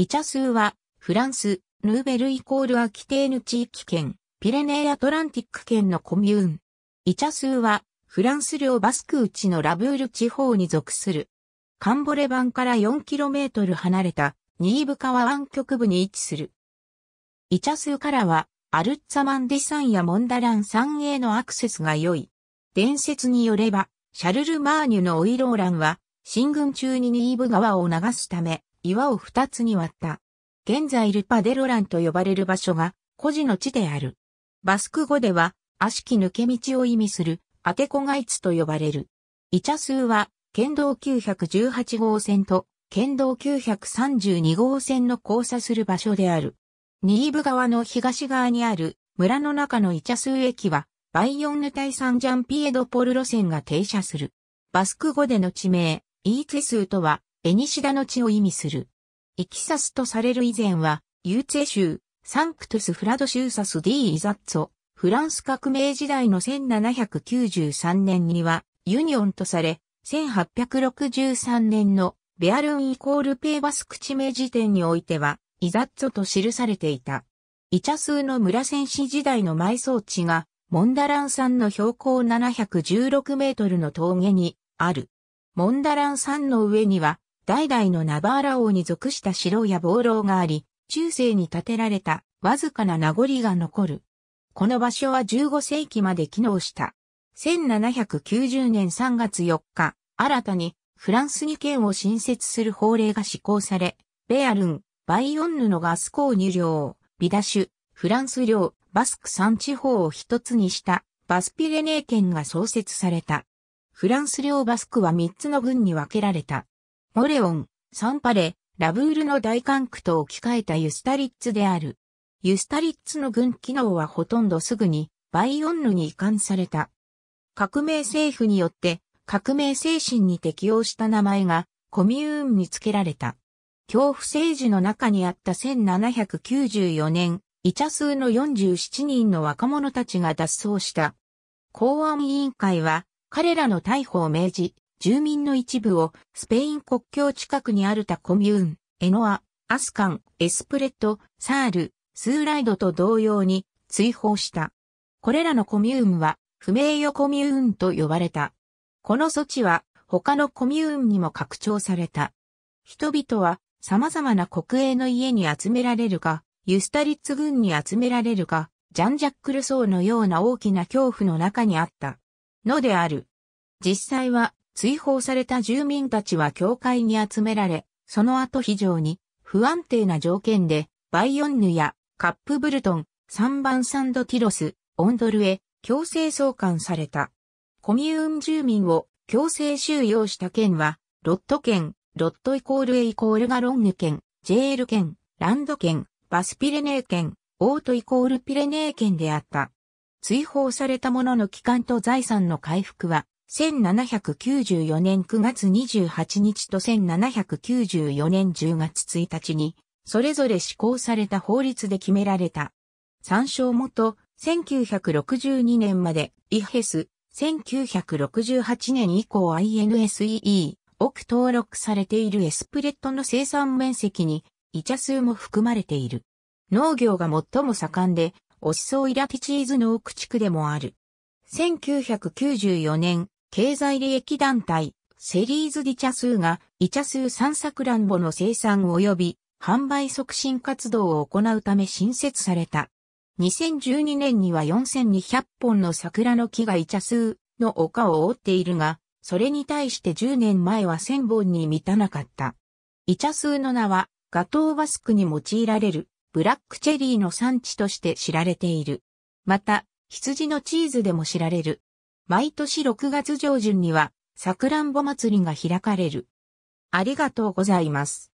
イチャスーは、フランス、ヌーベルイコールアキテーヌ地域圏、ピレネーアトランティック圏のコミューン。イチャスーは、フランス領バスクうちのラブール地方に属する。カンボレ版から 4km 離れた、ニーブ川湾局部に位置する。イチャスーからは、アルッツァマンディ山やモンダラン山へのアクセスが良い。伝説によれば、シャルル・マーニュのオイローランは、進軍中にニーブ川を流すため、岩を二つに割った。現在ルパデロランと呼ばれる場所が、孤児の地である。バスク語では、悪しき抜け道を意味する、アテコガイツと呼ばれる。イチャスーは、県道918号線と、県道932号線の交差する場所である。ニーブ川の東側にある、村の中のイチャスー駅は、バイヨンヌ対サンジャンピエドポル路線が停車する。バスク語での地名、イーツェスーとは、エニシダの地を意味する。エキサスとされる以前は、ユーツェ州、サンクトゥスフラドシューサスディ・イザッツォ、フランス革命時代の1793年には、ユニオンとされ、1863年のベアルンイコールペーバスク地名辞典においては、イザッツォと記されていた。イチャスーの村戦士時代の埋葬地が、モンダラン山の標高716メートルの峠にある。モンダラン山の上には、代々のナバーラ王に属した城や防楼があり、中世に建てられたわずかな名残が残る。この場所は15世紀まで機能した。1790年3月4日、新たにフランスに県を新設する法令が施行され、ベアルン、バイオンヌのガス購入領、ビダシュ、フランス領、バスク3地方を一つにしたバスピレネー県が創設された。フランス領バスクは3つの郡に分けられた。モレオン、サンパレ、ラブールの大管区と置き換えたユスタリッツである。ユスタリッツの軍機能はほとんどすぐにバイオンヌに移管された。革命政府によって革命精神に適応した名前がコミューンに付けられた。恐怖政治の中にあった1794年、イチャ数の47人の若者たちが脱走した。公安委員会は彼らの逮捕を命じ、住民の一部をスペイン国境近くにあるタコミューン、エノア、アスカン、エスプレット、サール、スーライドと同様に追放した。これらのコミューンは不名誉コミューンと呼ばれた。この措置は他のコミューンにも拡張された。人々は様々な国営の家に集められるが、ユスタリッツ軍に集められるが、ジャン・ジャック・ルソーのような大きな恐怖の中にあった。のである。実際は追放された住民たちは教会に集められ、その後非常に不安定な条件で、バイオンヌやカップブルトン、サンバンサンドティロス、オンドルへ強制送還された。コミューン住民を強制収容した県は、ロット県、ロットイコールエイコールガロンヌ県、ジェール県、ランド県、バスピレネー県、オートイコールピレネー県であった。追放された者の帰還と財産の回復は1794年9月28日と1794年10月1日に、それぞれ施行された法律で決められた。参照元、1962年まで、イヘス、1968年以降 INSEE、奥登録されているエスプレットの生産面積に、イチャ数も含まれている。農業が最も盛んで、オシソイラティチーズ農区地区でもある。1994年、経済利益団体、セリーズ・ディ・チャスーが、イチャスー産作ランボの生産及び販売促進活動を行うため新設された。2012年には4200本の桜の木がイチャスーの丘を覆っているが、それに対して10年前は1000本に満たなかった。イチャスーの名は、ガトーバスクに用いられる、ブラックチェリーの産地として知られている。また、羊のチーズでも知られる、毎年6月上旬には、さくらんぼ祭りが開かれる。ありがとうございます。